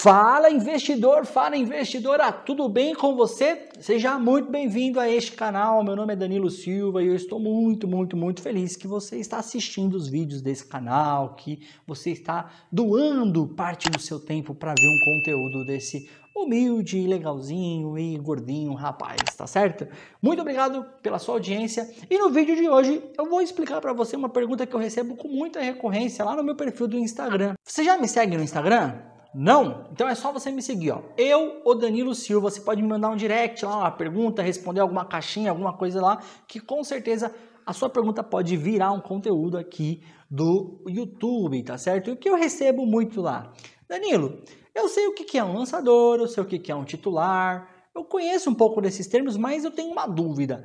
Fala investidor, fala investidora, tudo bem com você? Seja muito bem-vindo a este canal. Meu nome é Danilo Silva e eu estou muito, muito, muito feliz que você está assistindo os vídeos desse canal, que você está doando parte do seu tempo para ver um conteúdo desse humilde, legalzinho e gordinho rapaz, tá certo? Muito obrigado pela sua audiência e no vídeo de hoje eu vou explicar para você uma pergunta que eu recebo com muita recorrência lá no meu perfil do Instagram. Você já me segue no Instagram? Não? Então é só você me seguir, ó. Eu, o Danilo Silva, você pode me mandar um direct lá, uma pergunta, responder alguma caixinha, alguma coisa lá, que com certeza a sua pergunta pode virar um conteúdo aqui do YouTube, tá certo? E o que eu recebo muito lá? Danilo, eu sei o que é um lançador, eu sei o que é um titular, eu conheço um pouco desses termos, mas eu tenho uma dúvida.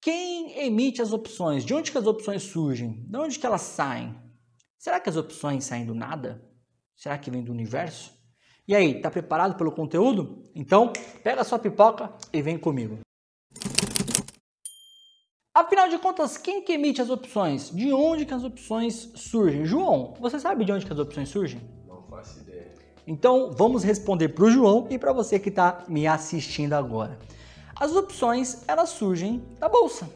Quem emite as opções? De onde que as opções surgem? De onde que elas saem? Será que as opções saem do nada? Será que vem do universo? E aí, tá preparado pelo conteúdo? Então, pega sua pipoca e vem comigo. Afinal de contas, quem que emite as opções? De onde que as opções surgem? João, você sabe de onde que as opções surgem? Não faço ideia. Então, vamos responder para o João e para você que está me assistindo agora. As opções, elas surgem da bolsa.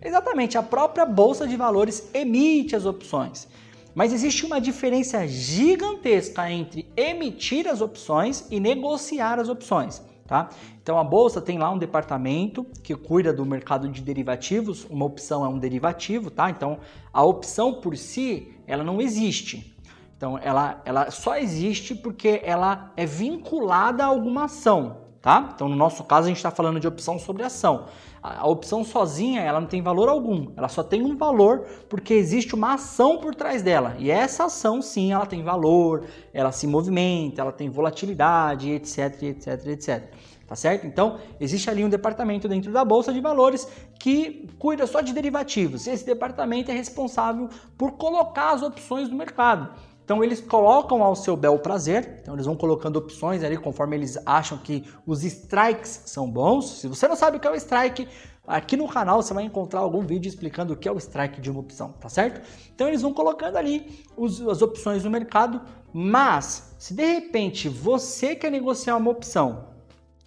Exatamente, a própria bolsa de valores emite as opções. Mas existe uma diferença gigantesca entre emitir as opções e negociar as opções. Tá? Então a bolsa tem lá um departamento que cuida do mercado de derivativos. Uma opção é um derivativo, tá? Então a opção por si ela não existe. Então ela, ela só existe porque ela é vinculada a alguma ação tá? Então, no nosso caso, a gente está falando de opção sobre ação. A, opção sozinha, ela não tem valor algum. Ela só tem um valor porque existe uma ação por trás dela. E essa ação, sim, ela tem valor, ela se movimenta, ela tem volatilidade, etc, etc, etc. Tá certo? Então, existe ali um departamento dentro da Bolsa de Valores que cuida só de derivativos. Esse departamento é responsável por colocar as opções no mercado. Então eles colocam ao seu bel prazer, então eles vão colocando opções ali conforme eles acham que os strikes são bons. Se você não sabe o que é o strike, aqui no canal você vai encontrar algum vídeo explicando o que é o strike de uma opção, tá certo? Então eles vão colocando ali os, as opções no mercado, mas se de repente você quer negociar uma opção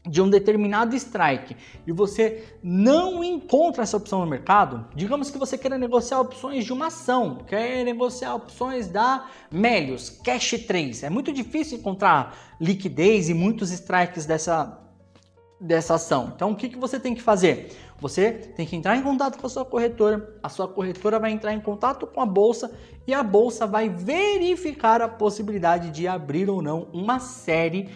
de um determinado strike e você não encontra essa opção no mercado, digamos que você queira negociar opções de uma ação, quer negociar opções da Melius, Cash 3. É muito difícil encontrar liquidez e muitos strikes dessa, dessa ação. Então o que, que você tem que fazer? Você tem que entrar em contato com a sua corretora, a sua corretora vai entrar em contato com a bolsa e a bolsa vai verificar a possibilidade de abrir ou não uma série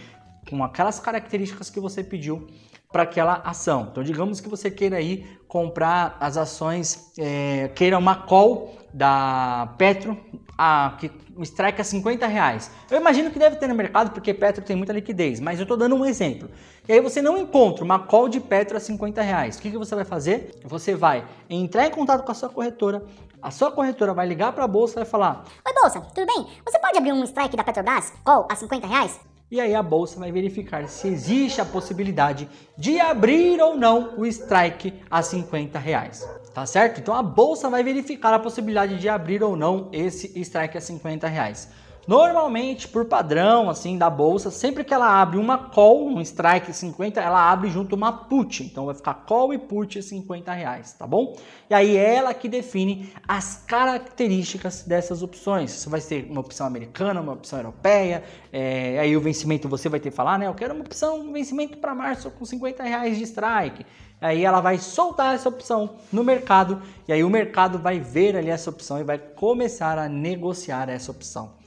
com aquelas características que você pediu para aquela ação. Então, digamos que você queira aí comprar as ações, é, queira uma call da Petro, a, que strike a 50 reais. Eu imagino que deve ter no mercado, porque Petro tem muita liquidez, mas eu estou dando um exemplo. E aí você não encontra uma call de Petro a 50 reais. O que, que você vai fazer? Você vai entrar em contato com a sua corretora, a sua corretora vai ligar para a bolsa e vai falar: Oi, bolsa, tudo bem? Você pode abrir um strike da Petrobras, call a 50 reais? E aí a bolsa vai verificar se existe a possibilidade de abrir ou não o strike a 50 reais. Tá certo? Então a bolsa vai verificar a possibilidade de abrir ou não esse strike a 50 reais. Normalmente, por padrão, assim, da bolsa, sempre que ela abre uma call, um strike 50, ela abre junto uma put. Então vai ficar call e put 50 reais, tá bom? E aí ela que define as características dessas opções. Você vai ter uma opção americana, uma opção europeia, é, aí o vencimento você vai ter que falar, ah, né? Eu quero uma opção, um vencimento para março com 50 reais de strike. Aí ela vai soltar essa opção no mercado e aí o mercado vai ver ali essa opção e vai começar a negociar essa opção.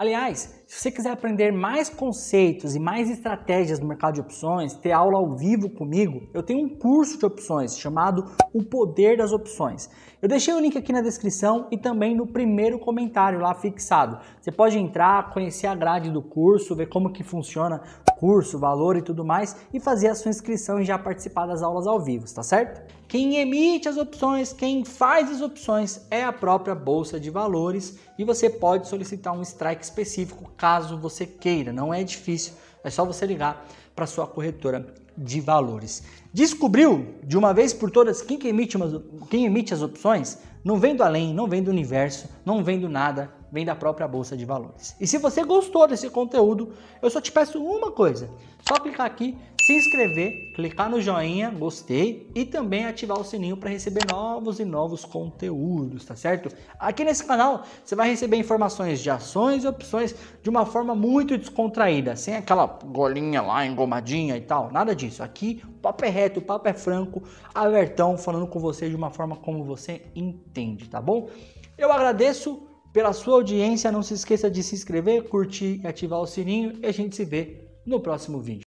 Aliás, se você quiser aprender mais conceitos e mais estratégias no mercado de opções, ter aula ao vivo comigo, eu tenho um curso de opções chamado O Poder das Opções. Eu deixei o link aqui na descrição e também no primeiro comentário lá fixado. Você pode entrar, conhecer a grade do curso, ver como que funciona o curso, valor e tudo mais e fazer a sua inscrição e já participar das aulas ao vivo, tá certo? Quem emite as opções, quem faz as opções é a própria bolsa de valores e você pode solicitar um strike específico caso você queira. Não é difícil, é só você ligar para sua corretora de valores. Descobriu de uma vez por todas quem, que emite umas, quem emite as opções? Não vem do além, não vem do universo, não vem do nada, vem da própria bolsa de valores. E se você gostou desse conteúdo, eu só te peço uma coisa: só clicar aqui, se inscrever, clicar no joinha, gostei e também ativar o sininho para receber novos e novos conteúdos, tá certo? Aqui nesse canal você vai receber informações de ações e opções de uma forma muito descontraída, sem aquela golinha lá engomadinha e tal, nada disso. Aqui o papo é reto, o papo é franco, abertão, falando com você de uma forma como você entende, tá bom? Eu agradeço pela sua audiência, não se esqueça de se inscrever, curtir e ativar o sininho e a gente se vê no próximo vídeo.